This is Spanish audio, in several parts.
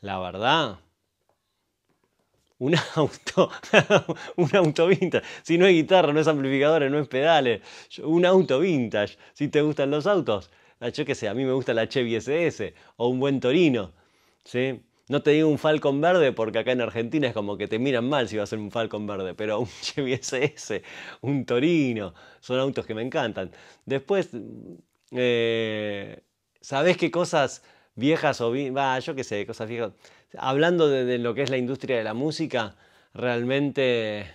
la verdad, un auto, un auto vintage. Si no es guitarra, no es amplificadores, no es pedales, un auto vintage. Si te gustan los autos, ah, yo qué sé, a mí me gusta la Chevy SS o un buen Torino, ¿sí? No te digo un Falcon verde porque acá en Argentina es como que te miran mal si vas a ser un Falcon verde, pero un Chevy SS, un Torino, son autos que me encantan. Después, sabes eh, ¿sabés qué cosas viejas o va, yo qué sé, cosas viejas. Hablando de, lo que es la industria de la música, realmente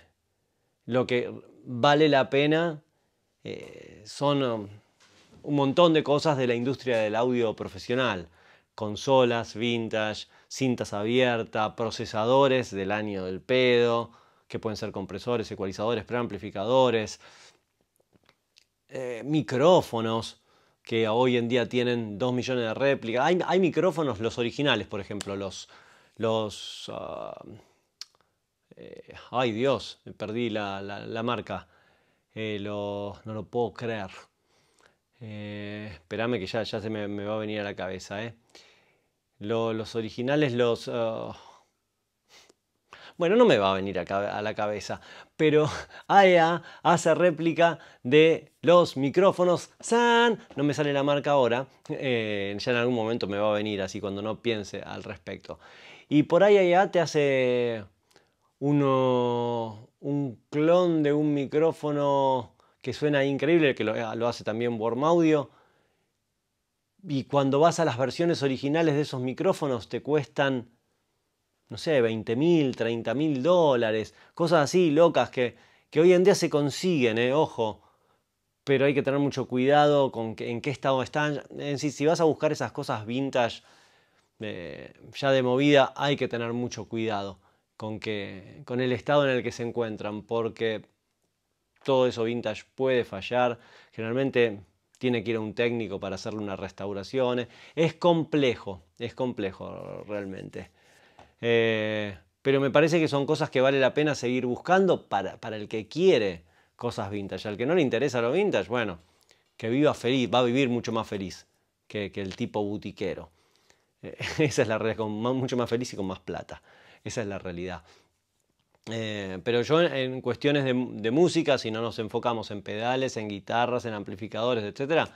lo que vale la pena eh, son um, un montón de cosas de la industria del audio profesional. Consolas, vintage, cintas abiertas, procesadores del año del pedo, que pueden ser compresores, ecualizadores, preamplificadores, eh, micrófonos, que hoy en día tienen 2 millones de réplicas. Hay, micrófonos, los originales, por ejemplo, los... los ah, eh, ay Dios, perdí la, marca. Eh, no lo puedo creer. Eh, esperame espérame que ya, ya se me, va a venir a la cabeza. los originales, los... Ah, bueno, no me va a venir a la cabeza, pero AEA hace réplica de los micrófonos San. No me sale la marca ahora, eh, ya en algún momento me va a venir así cuando no piense al respecto. Y por ahí AEA te hace uno, un clon de un micrófono que suena increíble, que lo, lo hace también Worm Audio. Y cuando vas a las versiones originales de esos micrófonos te cuestan no sé, 20 mil, 30 mil dólares, cosas así locas que, que hoy en día se consiguen, eh, ojo, pero hay que tener mucho cuidado con en qué estado están. si, vas a buscar esas cosas vintage eh, ya de movida, hay que tener mucho cuidado con, que, con el estado en el que se encuentran, porque todo eso vintage puede fallar. Generalmente tiene que ir a un técnico para hacerle unas restauraciones, Es complejo, es complejo realmente. Eh, pero me parece que son cosas que vale la pena seguir buscando para, el que quiere cosas vintage. Al que no le interesa lo vintage, bueno, que viva feliz, va a vivir mucho más feliz que, el tipo butiquero. Eh, esa es la realidad, con mucho más feliz y con más plata. Esa es la realidad. Eh, pero yo en, cuestiones de, de, música, si no nos enfocamos en pedales, en guitarras, en amplificadores, etc.,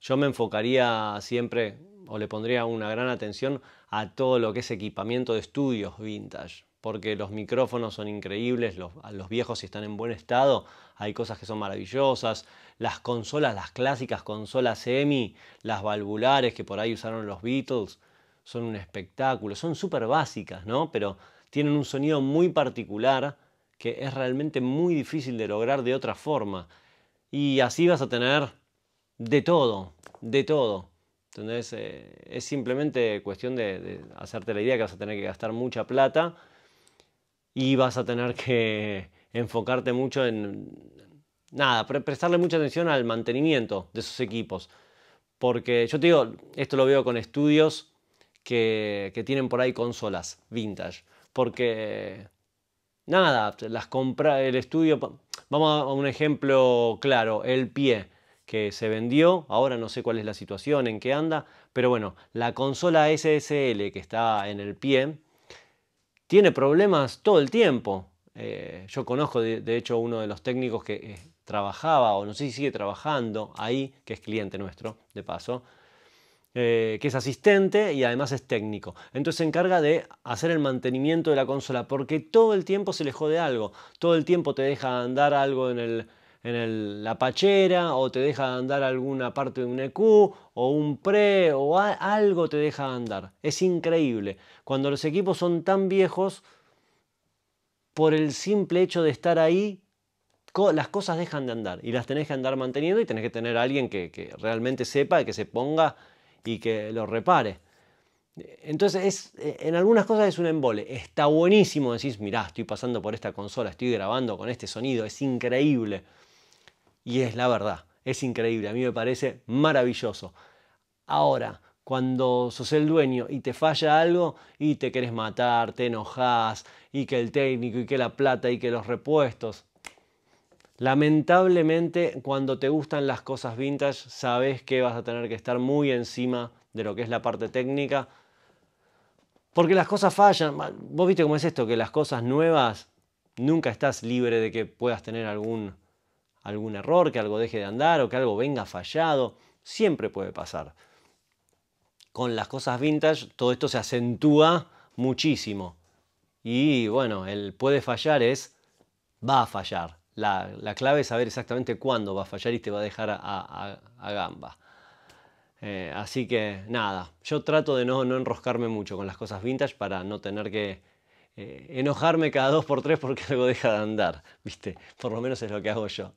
yo me enfocaría siempre o le pondría una gran atención a todo lo que es equipamiento de estudios vintage, porque los micrófonos son increíbles, los, viejos si están en buen estado, hay cosas que son maravillosas, las consolas, las clásicas consolas EMI, las valvulares que por ahí usaron los Beatles, son un espectáculo, son súper básicas, ¿no? Pero tienen un sonido muy particular que es realmente muy difícil de lograr de otra forma. Y así vas a tener de todo, de todo. Eh, es simplemente cuestión de, hacerte la idea que vas a tener que gastar mucha plata y vas a tener que enfocarte mucho en, nada, prestarle mucha atención al mantenimiento de esos equipos. Porque yo te digo, esto lo veo con estudios que, que tienen por ahí consolas vintage. Porque, nada, las compra el estudio, vamos a un ejemplo claro, el pie que se vendió, ahora no sé cuál es la situación, en qué anda, pero bueno, la consola SSL que está en el pie tiene problemas todo el tiempo. Eh, yo conozco de, hecho uno de los técnicos que eh, trabajaba, o no sé si sigue trabajando ahí, que es cliente nuestro, de paso, eh, que es asistente y además es técnico. Entonces se encarga de hacer el mantenimiento de la consola, porque todo el tiempo se le jode algo, todo el tiempo te deja andar algo en el, en la pachera o te deja andar alguna parte de un EQ o un pre o algo te deja andar. Es increíble. Cuando los equipos son tan viejos, por el simple hecho de estar ahí, las cosas dejan de andar y las tenés que andar manteniendo y tenés que tener a alguien que, realmente sepa, que se ponga y que lo repare. Entonces, es, en algunas cosas es un embole. Está buenísimo, decís, mirá, estoy pasando por esta consola, estoy grabando con este sonido, es increíble. Y es la verdad, es increíble, a mí me parece maravilloso. Ahora, cuando sos el dueño y te falla algo y te querés matar, te enojas, y que el técnico, y que la plata, y que los repuestos. Lamentablemente, cuando te gustan las cosas vintage, sabes que vas a tener que estar muy encima de lo que es la parte técnica. Porque las cosas fallan. Vos viste cómo es esto, que las cosas nuevas nunca estás libre de que puedas tener algún algún error, que algo deje de andar o que algo venga fallado. Siempre puede pasar. Con las cosas vintage todo esto se acentúa muchísimo. Y bueno, el puede fallar es va a fallar. La, clave es saber exactamente cuándo va a fallar y te va a dejar a, gamba. Eh, así que nada, yo trato de no, no enroscarme mucho con las cosas vintage para no tener que eh, enojarme cada dos por tres porque algo deja de andar, ¿viste? Por lo menos es lo que hago yo.